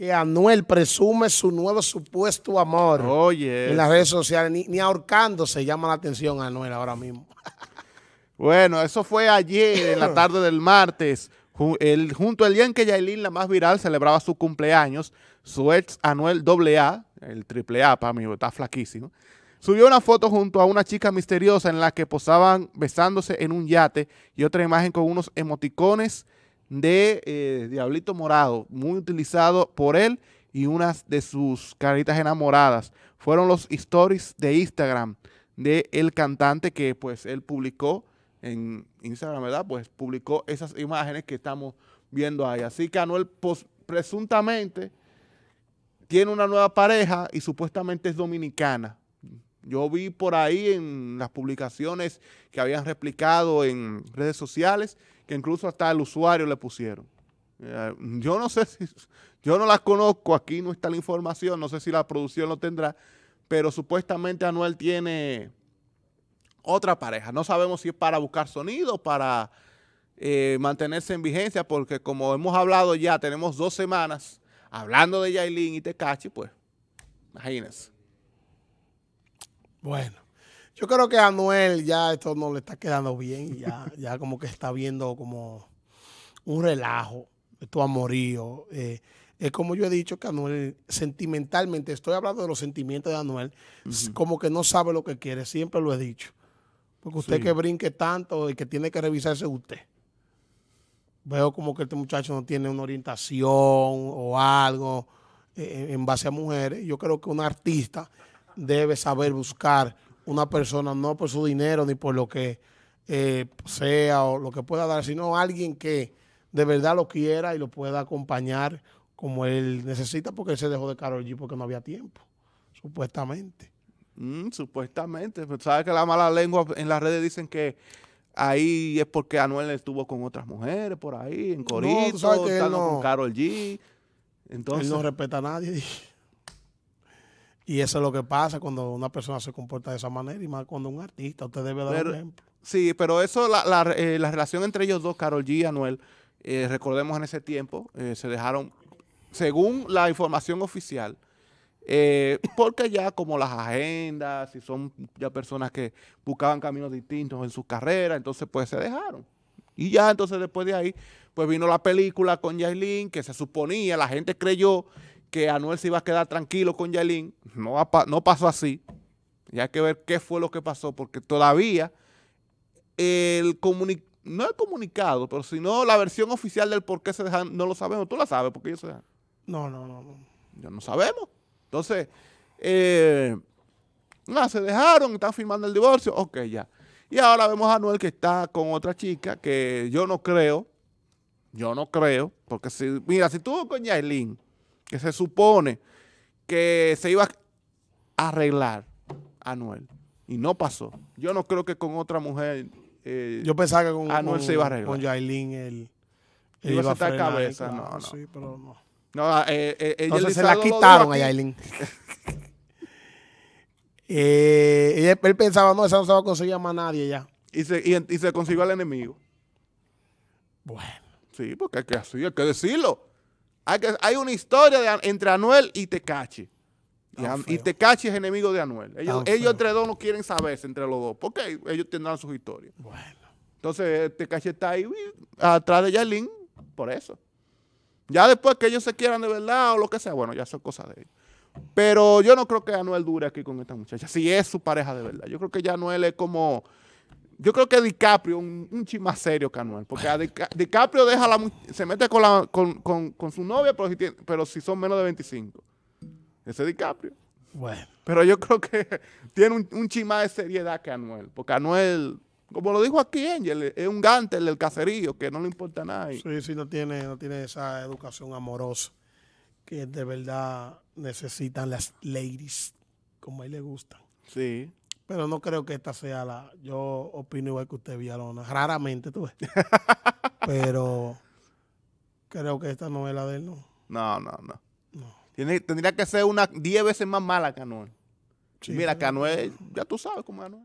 que Anuel presume su nuevo supuesto amor oye en las redes sociales. Ni, ahorcando ahorcándose llama la atención a Anuel ahora mismo. bueno, eso fue ayer, en la tarde del martes. El, junto al día en que Yailin, la más viral, celebraba su cumpleaños, su ex Anuel AA, el triple A para mí, está flaquísimo, subió una foto junto a una chica misteriosa en la que posaban besándose en un yate y otra imagen con unos emoticones de eh, Diablito Morado, muy utilizado por él y unas de sus caritas enamoradas. Fueron los stories de Instagram de el cantante que pues él publicó en Instagram, ¿verdad? Pues publicó esas imágenes que estamos viendo ahí. Así que Anuel presuntamente tiene una nueva pareja y supuestamente es dominicana. Yo vi por ahí en las publicaciones que habían replicado en redes sociales que incluso hasta el usuario le pusieron. Eh, yo no sé si, yo no las conozco, aquí no está la información, no sé si la producción lo tendrá, pero supuestamente Anuel tiene otra pareja. No sabemos si es para buscar sonido, para eh, mantenerse en vigencia, porque como hemos hablado ya, tenemos dos semanas hablando de Yailin y Tecachi, pues, imagínense. Bueno, yo creo que a Anuel ya esto no le está quedando bien, ya, ya como que está viendo como un relajo, tu amorío. Eh, es como yo he dicho que Anuel sentimentalmente, estoy hablando de los sentimientos de Anuel, como que no sabe lo que quiere, siempre lo he dicho. Porque usted que brinque tanto y que tiene que revisarse usted. Veo como que este muchacho no tiene una orientación o algo eh, en base a mujeres. Yo creo que un artista debe saber buscar una persona, no por su dinero ni por lo que eh, sea o lo que pueda dar, sino alguien que de verdad lo quiera y lo pueda acompañar como él necesita, porque él se dejó de Carol G porque no había tiempo, supuestamente. Mm, supuestamente, pero pues, sabes que la mala lengua en las redes dicen que ahí es porque Anuel estuvo con otras mujeres por ahí, en Corito, estando con Carol G. Entonces, él no respeta a nadie. Y eso es lo que pasa cuando una persona se comporta de esa manera y más cuando un artista. Usted debe dar un ejemplo. Sí, pero eso, la, eh, relación entre ellos dos, Carol G y Anuel, eh, recordemos en ese tiempo, eh, se dejaron, según la información oficial, porque ya como las agendas, y son ya personas que buscaban caminos distintos en su carrera, entonces pues se dejaron. Y ya entonces después de ahí, pues vino la película con Yailin, que se suponía, la gente creyó que Anuel se iba a quedar tranquilo con Yailin. No, no pasó así. Y hay que ver qué fue lo que pasó, porque todavía el comunicado, no el comunicado, pero si no la versión oficial del por qué se dejaron, no lo sabemos. Tú la sabes, porque ellos se dejaron? No, no, no. no. Ya no sabemos. Entonces, eh, nada, se dejaron, están firmando el divorcio. Ok, ya. Y ahora vemos a Anuel que está con otra chica que yo no creo. Yo no creo. Porque si, mira, si estuvo con Yailin que se supone que se iba a arreglar Anuel. Y no pasó. Yo no creo que con otra mujer. Eh, Yo pensaba que con Anuel se iba a arreglar. Con Yailin él. iba, a cabeza. no, no. no. Ah, Entonces eh, eh, se la quitaron a Yailin. él, pensaba, no, esa no se va a conseguir a más nadie ya. Y se, y se consiguió al enemigo. Bueno. Sí, porque es que así, hay que decirlo. Hay, una historia entre Anuel y Tecachi. Y, y Tecachi es enemigo de Anuel. Ellos, entre dos no quieren saberse entre los dos, porque ellos tendrán sus historias. Bueno. Entonces, eh, Tecachi está ahí atrás de Yalín, por eso. Ya después que ellos se quieran de verdad o lo que sea, bueno, ya son cosas de ellos. Pero yo no creo que Anuel dure aquí con esta muchacha, si es su pareja de verdad. Yo creo que ya Anuel es como yo creo que DiCaprio un, un más serio que Anuel. Porque DiCaprio deja la, se mete con, su novia, pero si, son menos de 25. Ese DiCaprio. Bueno. Pero yo creo que tiene un, un más de seriedad que Anuel. Porque Anuel, como lo dijo aquí Angel, es un gante, del caserío que no le importa nada. Sí, sí, no tiene, no tiene esa educación amorosa que de verdad necesitan las ladies, como a él le gustan. Sí. Pero no creo que esta sea la. Yo opino igual que usted, Villalona. Raramente, tú ves. Pero creo que esta no es la de él, ¿no? No, no, no. Tiene, tendría que ser una 10 veces más mala que Anuel. Mira, que Anuel, ya tú sabes cómo es